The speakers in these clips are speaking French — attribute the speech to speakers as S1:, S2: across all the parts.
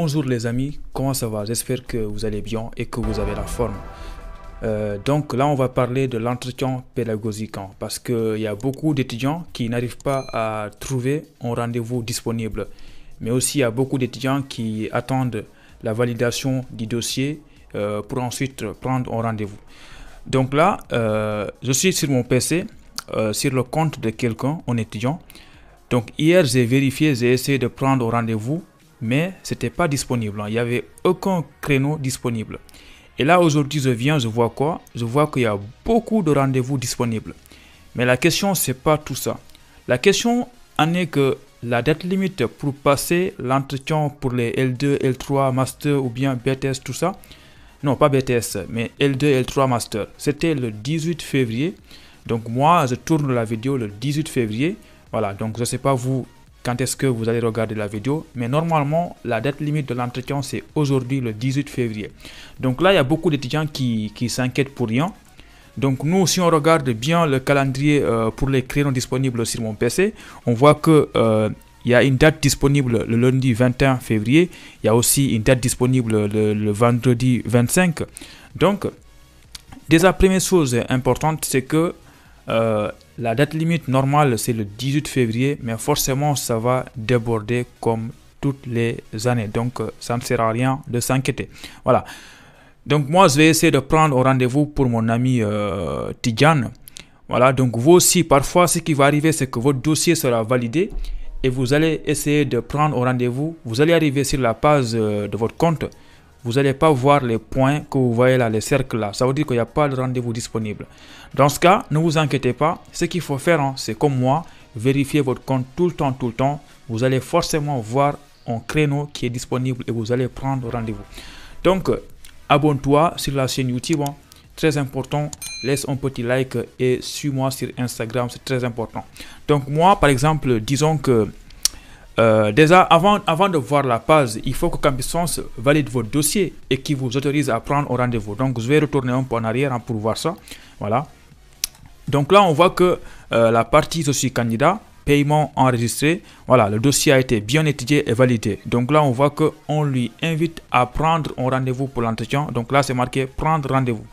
S1: Bonjour les amis, comment ça va J'espère que vous allez bien et que vous avez la forme. Euh, donc là, on va parler de l'entretien pédagogique hein, parce qu'il y a beaucoup d'étudiants qui n'arrivent pas à trouver un rendez-vous disponible. Mais aussi, il y a beaucoup d'étudiants qui attendent la validation du dossier euh, pour ensuite prendre un rendez-vous. Donc là, euh, je suis sur mon PC, sur le compte de quelqu'un, en étudiant. Donc hier, j'ai vérifié, j'ai essayé de prendre un rendez-vous mais c'était pas disponible. Hein. Il n'y avait aucun créneau disponible. Et là, aujourd'hui, je viens, je vois quoi Je vois qu'il y a beaucoup de rendez-vous disponibles. Mais la question, c'est pas tout ça. La question en est que la date limite pour passer l'entretien pour les L2, L3, Master ou bien BTS, tout ça, non, pas BTS, mais L2, L3 Master. C'était le 18 février. Donc moi, je tourne la vidéo le 18 février. Voilà, donc je ne sais pas vous, quand est-ce que vous allez regarder la vidéo. Mais normalement, la date limite de l'entretien, c'est aujourd'hui le 18 février. Donc là, il y a beaucoup d'étudiants qui, s'inquiètent pour rien. Donc nous, si on regarde bien le calendrier euh, pour les créneaux disponibles sur mon PC, on voit que... Euh, il y a une date disponible le lundi 21 février. Il y a aussi une date disponible le, le vendredi 25. Donc, déjà, première chose importante, c'est que euh, la date limite normale, c'est le 18 février, mais forcément, ça va déborder comme toutes les années. Donc, euh, ça ne sert à rien de s'inquiéter. Voilà. Donc, moi, je vais essayer de prendre au rendez-vous pour mon ami euh, Voilà. Donc, vous aussi, parfois, ce qui va arriver, c'est que votre dossier sera validé et vous allez essayer de prendre au rendez-vous. Vous allez arriver sur la page euh, de votre compte vous pas voir les points que vous voyez là, les cercles là. Ça veut dire qu'il n'y a pas de rendez-vous disponible. Dans ce cas, ne vous inquiétez pas. Ce qu'il faut faire, hein, c'est comme moi, vérifier votre compte tout le temps, tout le temps. Vous allez forcément voir un créneau qui est disponible et vous allez prendre rendez-vous. Donc, euh, abonne-toi sur la chaîne YouTube. Hein. Très important, laisse un petit like et suis-moi sur Instagram, c'est très important. Donc moi, par exemple, disons que euh, déjà, avant, de voir la page, il faut que Campissons valide votre dossier et qu'il vous autorise à prendre au rendez-vous. Donc, je vais retourner un peu en arrière hein, pour voir ça. Voilà. Donc là, on voit que euh, la partie Je suis candidat, paiement enregistré, voilà, le dossier a été bien étudié et validé. Donc là, on voit qu'on lui invite à prendre un rendez-vous pour l'entretien. Donc là, c'est marqué prendre rendez-vous.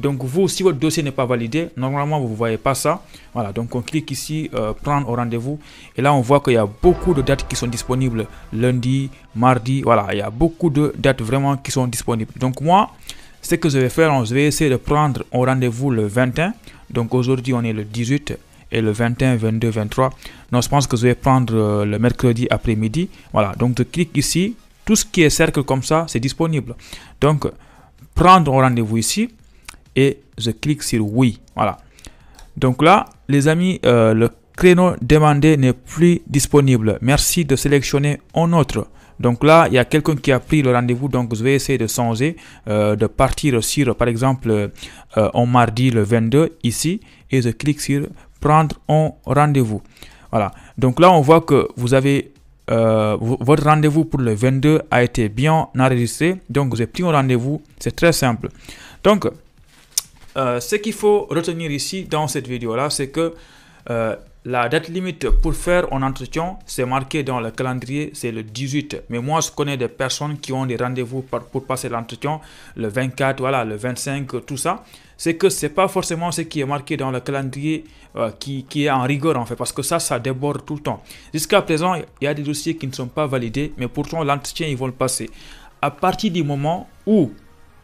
S1: Donc vous, si votre dossier n'est pas validé, normalement vous ne voyez pas ça. Voilà, donc on clique ici, euh, prendre au rendez-vous. Et là, on voit qu'il y a beaucoup de dates qui sont disponibles. Lundi, mardi, voilà, il y a beaucoup de dates vraiment qui sont disponibles. Donc moi, ce que je vais faire, je vais essayer de prendre au rendez-vous le 21. Donc aujourd'hui, on est le 18 et le 21, 22, 23. Non, je pense que je vais prendre euh, le mercredi après-midi. Voilà, donc je clique ici. Tout ce qui est cercle comme ça, c'est disponible. Donc, prendre au rendez-vous ici et je clique sur oui. Voilà. Donc là, les amis, euh, le créneau demandé n'est plus disponible. Merci de sélectionner un autre. Donc là, il y a quelqu'un qui a pris le rendez-vous, donc je vais essayer de changer, euh, de partir sur, par exemple, euh, mardi le 22 ici, et je clique sur prendre un rendez-vous. Voilà. Donc là, on voit que vous avez euh, votre rendez-vous pour le 22 a été bien enregistré. Donc, avez pris un rendez-vous. C'est très simple. Donc, euh, ce qu'il faut retenir ici dans cette vidéo-là, c'est que euh, la date limite pour faire un entretien, c'est marqué dans le calendrier, c'est le 18. Mais moi, je connais des personnes qui ont des rendez-vous pour passer l'entretien le 24, voilà, le 25, tout ça. C'est que c'est pas forcément ce qui est marqué dans le calendrier euh, qui, qui, est en rigueur en fait, parce que ça, ça déborde tout le temps. Jusqu'à présent, il y a des dossiers qui ne sont pas validés, mais pourtant l'entretien, ils vont le passer. À partir du moment où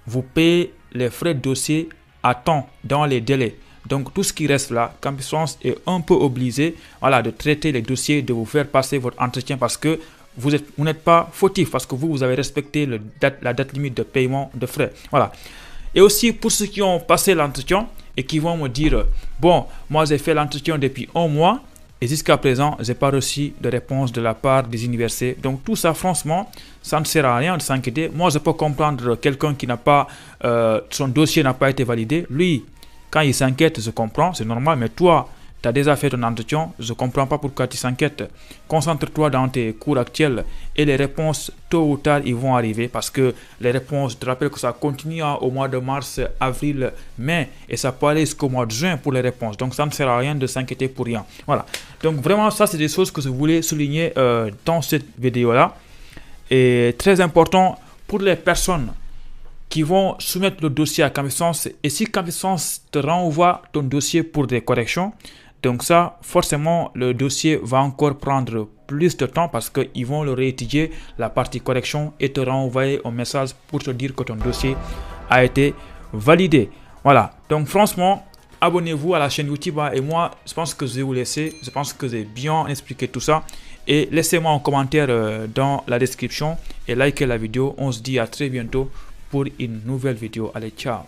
S1: vous payez les frais de dossier temps dans les délais. Donc tout ce qui reste là, france est un peu obligé voilà, de traiter les dossiers, de vous faire passer votre entretien parce que vous n'êtes vous pas fautif, parce que vous, vous avez respecté le date, la date limite de paiement de frais. Voilà. Et aussi pour ceux qui ont passé l'entretien et qui vont me dire, bon, moi j'ai fait l'entretien depuis un mois, et jusqu'à présent, je n'ai pas reçu de réponse de la part des universités. Donc tout ça, franchement, ça ne sert à rien de s'inquiéter. Moi, je peux comprendre quelqu'un qui n'a pas, euh, son dossier n'a pas été validé. Lui, quand il s'inquiète, je comprends, c'est normal. Mais toi, tu as déjà fait ton entretien, je ne comprends pas pourquoi tu s'inquiètes. Concentre-toi dans tes cours actuels et les réponses, tôt ou tard, ils vont arriver parce que les réponses, je te rappelle que ça continue hein, au mois de mars, avril, mai et ça peut aller jusqu'au mois de juin pour les réponses. Donc ça ne sert à rien de s'inquiéter pour rien. Voilà. Donc vraiment, ça, c'est des choses que je voulais souligner euh, dans cette vidéo-là. Et très important pour les personnes qui vont soumettre le dossier à Camissance. Et si sens te renvoie ton dossier pour des corrections, donc ça, forcément, le dossier va encore prendre plus de temps parce qu'ils vont le réétudier, la partie correction, et te renvoyer un message pour te dire que ton dossier a été validé. Voilà, donc franchement, abonnez-vous à la chaîne YouTube hein, et moi, je pense que je vais vous laisser, je pense que j'ai bien expliqué tout ça. Et laissez-moi un commentaire euh, dans la description et likez la vidéo. On se dit à très bientôt pour une nouvelle vidéo. Allez, ciao